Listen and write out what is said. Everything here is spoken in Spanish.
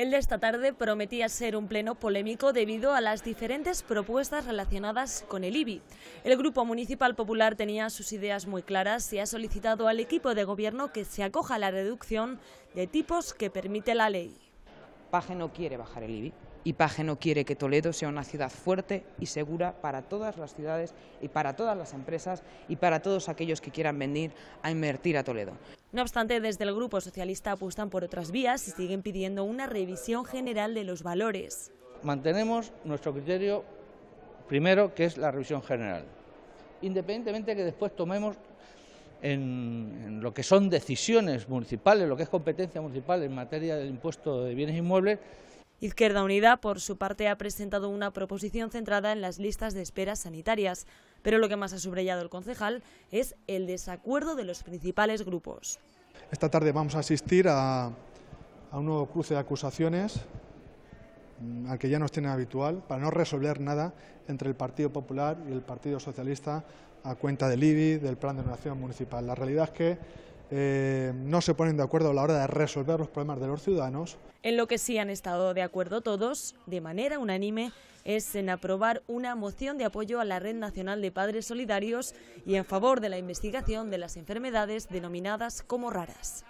El de esta tarde prometía ser un pleno polémico debido a las diferentes propuestas relacionadas con el IBI. El Grupo Municipal Popular tenía sus ideas muy claras y ha solicitado al equipo de gobierno que se acoja a la reducción de tipos que permite la ley. Paje no quiere bajar el IBI y Paje no quiere que Toledo sea una ciudad fuerte y segura para todas las ciudades y para todas las empresas y para todos aquellos que quieran venir a invertir a Toledo. No obstante, desde el Grupo Socialista apuestan por otras vías y siguen pidiendo una revisión general de los valores. Mantenemos nuestro criterio primero, que es la revisión general, independientemente de que después tomemos en, lo que son decisiones municipales, lo que es competencia municipal en materia del impuesto de bienes inmuebles. Izquierda Unida, por su parte, ha presentado una proposición centrada en las listas de esperas sanitarias, pero lo que más ha subrayado el concejal es el desacuerdo de los principales grupos. Esta tarde vamos a asistir a un nuevo cruce de acusaciones que ya nos tienen habitual, para no resolver nada entre el Partido Popular y el Partido Socialista a cuenta del IBI, del Plan de Nación Municipal. La realidad es que eh, no se ponen de acuerdo a la hora de resolver los problemas de los ciudadanos. En lo que sí han estado de acuerdo todos, de manera unánime, es en aprobar una moción de apoyo a la Red Nacional de Padres Solidarios y en favor de la investigación de las enfermedades denominadas como raras.